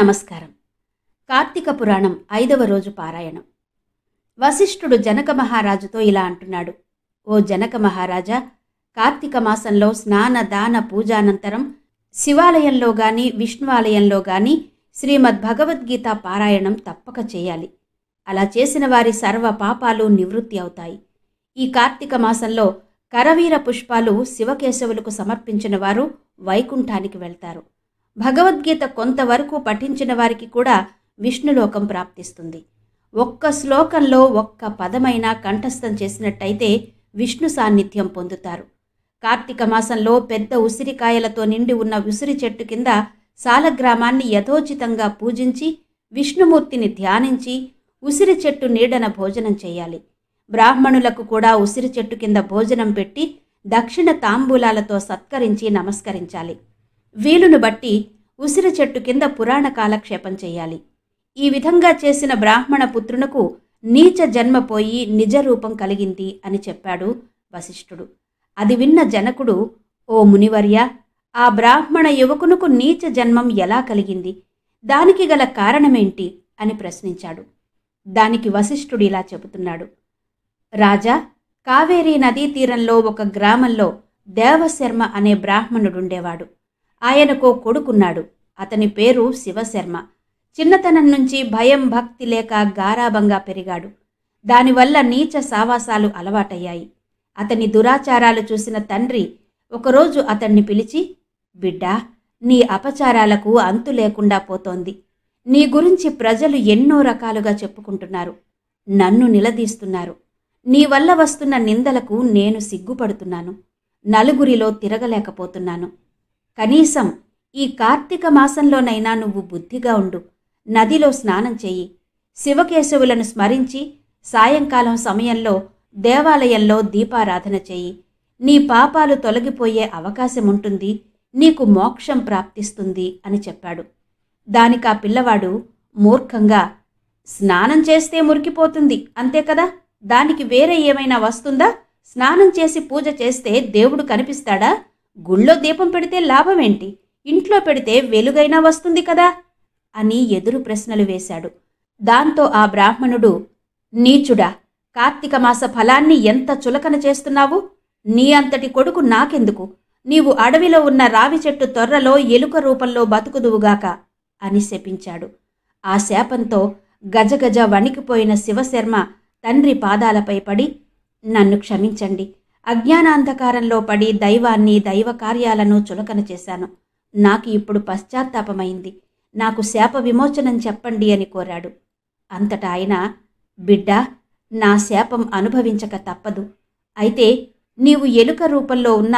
నమస్కారం కార్తీక పురాణం ఐదవ రోజు పారాయణం వశిష్ఠుడు జనక మహారాజుతో ఇలా అంటున్నాడు ఓ జనక మహారాజా కార్తీక మాసంలో స్నాన దాన పూజానంతరం శివాలయంలో గాని విష్ణువాలయంలో గాని శ్రీమద్ భగవద్గీత పారాయణం తప్పక చేయాలి అలా చేసిన వారి సర్వ పాపాలు నివృత్తి అవుతాయి ఈ కార్తీక మాసంలో కరవీర పుష్పాలు శివకేశవులకు సమర్పించిన వారు వైకుంఠానికి వెళ్తారు భగవద్గీత కొంతవరకు పఠించిన వారికి కూడా విష్ణులోకం ప్రాప్తిస్తుంది ఒక్క శ్లోకంలో ఒక్క పదమైన కంఠస్థం చేసినట్టయితే విష్ణు సాన్నిధ్యం పొందుతారు కార్తీక మాసంలో పెద్ద ఉసిరికాయలతో నిండి ఉన్న ఉసిరి చెట్టు కింద సాలగ్రామాన్ని యథోచితంగా పూజించి విష్ణుమూర్తిని ధ్యానించి ఉసిరి చెట్టు నీడన భోజనం చేయాలి బ్రాహ్మణులకు కూడా ఉసిరి చెట్టు కింద భోజనం పెట్టి దక్షిణ తాంబూలాలతో సత్కరించి నమస్కరించాలి వీలును బట్టి ఉసిరి చెట్టు కింద పురాణ కాలక్షేపం చేయాలి ఈ విధంగా చేసిన బ్రాహ్మణ పుత్రునకు నీచ జన్మ పోయి నిజరూపం కలిగింది అని చెప్పాడు వశిష్ఠుడు అది విన్న జనకుడు ఓ మునివర్య ఆ బ్రాహ్మణ యువకునకు నీచ జన్మం ఎలా కలిగింది దానికి గల కారణమేంటి అని ప్రశ్నించాడు దానికి వశిష్ఠుడు ఇలా చెబుతున్నాడు రాజా కావేరీ నదీ తీరంలో ఒక గ్రామంలో దేవశర్మ అనే బ్రాహ్మణుడుండేవాడు ఆయనకో కొడుకున్నాడు అతని పేరు శివశర్మ చిన్నతనం నుంచి భయం భక్తి లేక గారాభంగా పెరిగాడు దానివల్ల నీచ సావాసాలు అలవాటయ్యాయి అతని దురాచారాలు చూసిన తండ్రి ఒకరోజు అతన్ని పిలిచి బిడ్డా నీ అపచారాలకు అంతు లేకుండా పోతోంది నీ గురించి ప్రజలు ఎన్నో రకాలుగా చెప్పుకుంటున్నారు నన్ను నిలదీస్తున్నారు నీ వల్ల వస్తున్న నిందలకు నేను సిగ్గుపడుతున్నాను నలుగురిలో తిరగలేకపోతున్నాను కనీసం ఈ కార్తీక మాసంలోనైనా నువ్వు బుద్ధిగా ఉండు నదిలో స్నానం చెయ్యి శివకేశవులను స్మరించి సాయంకాలం సమయంలో దేవాలయంలో దీపారాధన చెయ్యి నీ పాపాలు తొలగిపోయే అవకాశం ఉంటుంది నీకు మోక్షం ప్రాప్తిస్తుంది అని చెప్పాడు దానికి ఆ పిల్లవాడు మూర్ఖంగా స్నానం చేస్తే మురికిపోతుంది అంతే కదా దానికి వేరే ఏమైనా వస్తుందా స్నానం చేసి పూజ చేస్తే దేవుడు కనిపిస్తాడా గుళ్ళో దీపం పెడితే లాభమేంటి ఇంట్లో పెడితే వెలుగైనా వస్తుంది కదా అని ఎదురు ప్రశ్నలు వేశాడు దాంతో ఆ బ్రాహ్మణుడు నీచుడా కార్తీక మాస ఫలాన్ని ఎంత చులకన చేస్తున్నావు నీ అంతటి కొడుకు నాకెందుకు నీవు అడవిలో ఉన్న రావి చెట్టు తొర్రలో ఎలుక రూపంలో బతుకుదువుగాక అని శపించాడు ఆ శాపంతో గజగజ వణికిపోయిన శివశర్మ తండ్రి పాదాలపై పడి నన్ను క్షమించండి అజ్ఞానాంధకారంలో పడి దైవాన్ని దైవ కార్యాలను చులకన చేశాను నాకు ఇప్పుడు పశ్చాత్తాపమైంది నాకు శాప విమోచనం చెప్పండి అని కోరాడు అంతటా ఆయన బిడ్డా నా శాపం అనుభవించక తప్పదు అయితే నీవు ఎలుక రూపంలో ఉన్న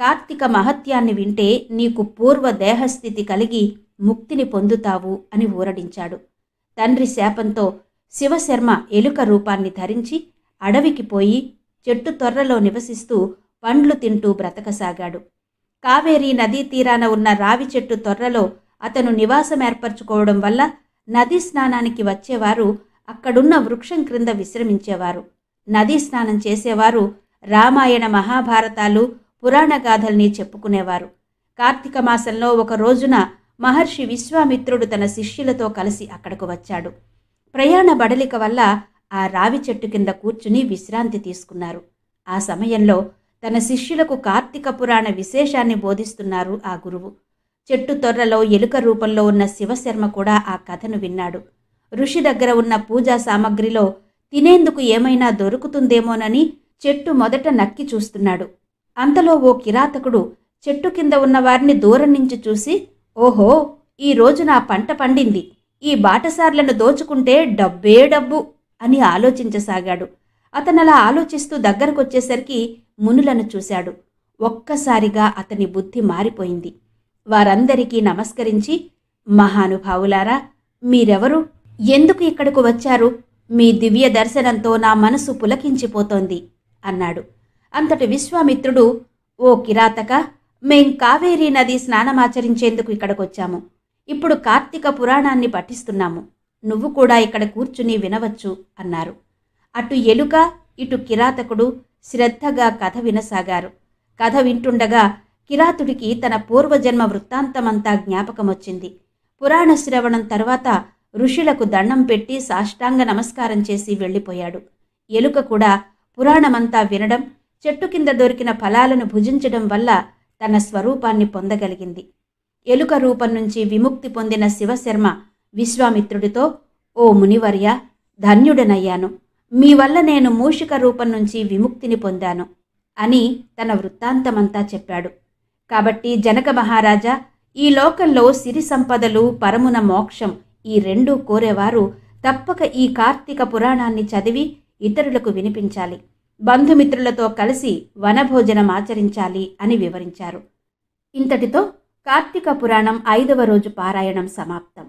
కార్తీక మహత్యాన్ని వింటే నీకు పూర్వ దేహస్థితి కలిగి ముక్తిని పొందుతావు అని ఊరడించాడు తండ్రి శాపంతో శివశర్మ ఎలుక రూపాన్ని ధరించి అడవికి పోయి చెట్టు తొర్రలో నివసిస్తూ పండ్లు తింటూ బ్రతకసాగాడు కావేరీ నదీ తీరాన ఉన్న రావి చెట్టు తొర్రలో అతను నివాసం ఏర్పరచుకోవడం వల్ల నదీ స్నానానికి వచ్చేవారు అక్కడున్న వృక్షం క్రింద విశ్రమించేవారు నదీ స్నానం చేసేవారు రామాయణ మహాభారతాలు పురాణ గాథల్ని చెప్పుకునేవారు కార్తీక మాసంలో ఒక రోజున మహర్షి విశ్వామిత్రుడు తన శిష్యులతో కలిసి అక్కడకు వచ్చాడు ప్రయాణ బడలిక వల్ల ఆ రావి చెట్టు కింద కూర్చుని విశ్రాంతి తీసుకున్నారు ఆ సమయంలో తన శిష్యులకు కార్తీక పురాణ విశేషాన్ని బోధిస్తున్నారు ఆ గురువు చెట్టు తొర్రలో ఎలుక రూపంలో ఉన్న శివశర్మ కూడా ఆ కథను విన్నాడు ఋషి దగ్గర ఉన్న పూజా సామగ్రిలో తినేందుకు ఏమైనా దొరుకుతుందేమోనని చెట్టు మొదట నక్కి చూస్తున్నాడు అంతలో ఓ కిరాతకుడు చెట్టు కింద ఉన్న వారిని దూరం నుంచి చూసి ఓహో ఈరోజు నా పంట పండింది ఈ బాటసార్లను దోచుకుంటే డబ్బే డబ్బు అని ఆలోచించసాగాడు అతనలా ఆలోచిస్తూ దగ్గరకొచ్చేసరికి మునులను చూశాడు ఒక్కసారిగా అతని బుద్ధి మారిపోయింది వారందరికీ నమస్కరించి మహానుభావులారా మీరెవరు ఎందుకు ఇక్కడకు వచ్చారు మీ దివ్య దర్శనంతో నా మనసు పులకించిపోతోంది అన్నాడు అంతటి విశ్వామిత్రుడు ఓ కిరాతక మేం కావేరీ నది స్నానమాచరించేందుకు ఇక్కడికొచ్చాము ఇప్పుడు కార్తీక పురాణాన్ని పఠిస్తున్నాము నువ్వు కూడా ఇక్కడ కూర్చుని వినవచ్చు అన్నారు అటు ఎలుక ఇటు కిరాతకుడు శ్రద్ధగా కథ వినసాగారు కథ వింటుండగా కిరాతుడికి తన పూర్వజన్మ వృత్తాంతమంతా జ్ఞాపకమొచ్చింది పురాణ శ్రవణం తర్వాత ఋషులకు దండం పెట్టి సాష్టాంగ నమస్కారం చేసి వెళ్ళిపోయాడు ఎలుక కూడా పురాణమంతా వినడం చెట్టు కింద దొరికిన ఫలాలను భుజించడం వల్ల తన స్వరూపాన్ని పొందగలిగింది ఎలుక రూపం నుంచి విముక్తి పొందిన శివశర్మ విశ్వామిత్రుడితో ఓ మునివర్య ధన్యుడనయ్యాను మీ వల్ల నేను మూషిక రూపం నుంచి విముక్తిని పొందాను అని తన వృత్తాంతమంతా చెప్పాడు కాబట్టి జనక మహారాజా ఈ లోకంలో సిరి సంపదలు పరమున మోక్షం ఈ రెండూ కోరేవారు తప్పక ఈ కార్తీక పురాణాన్ని చదివి ఇతరులకు వినిపించాలి బంధుమిత్రులతో కలిసి వనభోజనం ఆచరించాలి అని వివరించారు ఇంతటితో కార్తీక పురాణం ఐదవ రోజు పారాయణం సమాప్తం